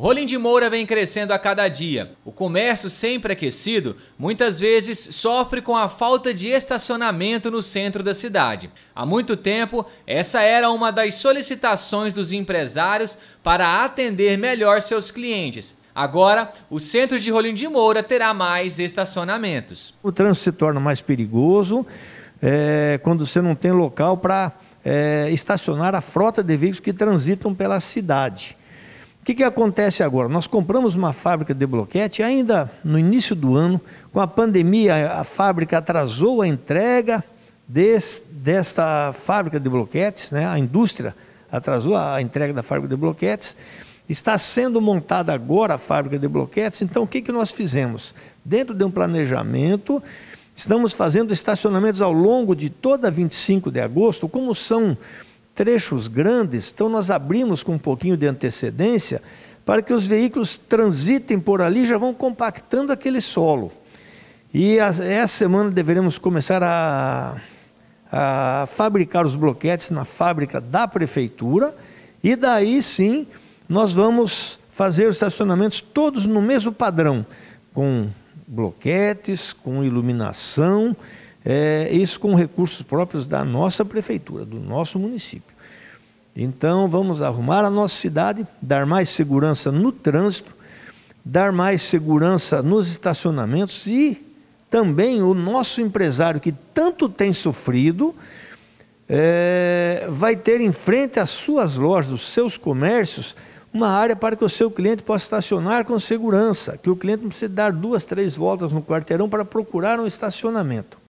Rolim de Moura vem crescendo a cada dia. O comércio sempre aquecido muitas vezes sofre com a falta de estacionamento no centro da cidade. Há muito tempo, essa era uma das solicitações dos empresários para atender melhor seus clientes. Agora, o centro de Rolim de Moura terá mais estacionamentos. O trânsito se torna mais perigoso é, quando você não tem local para é, estacionar a frota de veículos que transitam pela cidade. O que, que acontece agora? Nós compramos uma fábrica de bloquete ainda no início do ano, com a pandemia, a fábrica atrasou a entrega des, desta fábrica de bloquetes, né? a indústria atrasou a entrega da fábrica de bloquetes. Está sendo montada agora a fábrica de bloquetes, então o que, que nós fizemos? Dentro de um planejamento, estamos fazendo estacionamentos ao longo de toda 25 de agosto, como são trechos grandes, então nós abrimos com um pouquinho de antecedência para que os veículos transitem por ali já vão compactando aquele solo. E essa semana deveremos começar a, a fabricar os bloquetes na fábrica da prefeitura e daí sim nós vamos fazer os estacionamentos todos no mesmo padrão, com bloquetes, com iluminação é, isso com recursos próprios da nossa prefeitura, do nosso município. Então, vamos arrumar a nossa cidade, dar mais segurança no trânsito, dar mais segurança nos estacionamentos e também o nosso empresário que tanto tem sofrido é, vai ter em frente às suas lojas, os seus comércios, uma área para que o seu cliente possa estacionar com segurança, que o cliente não precise dar duas, três voltas no quarteirão para procurar um estacionamento.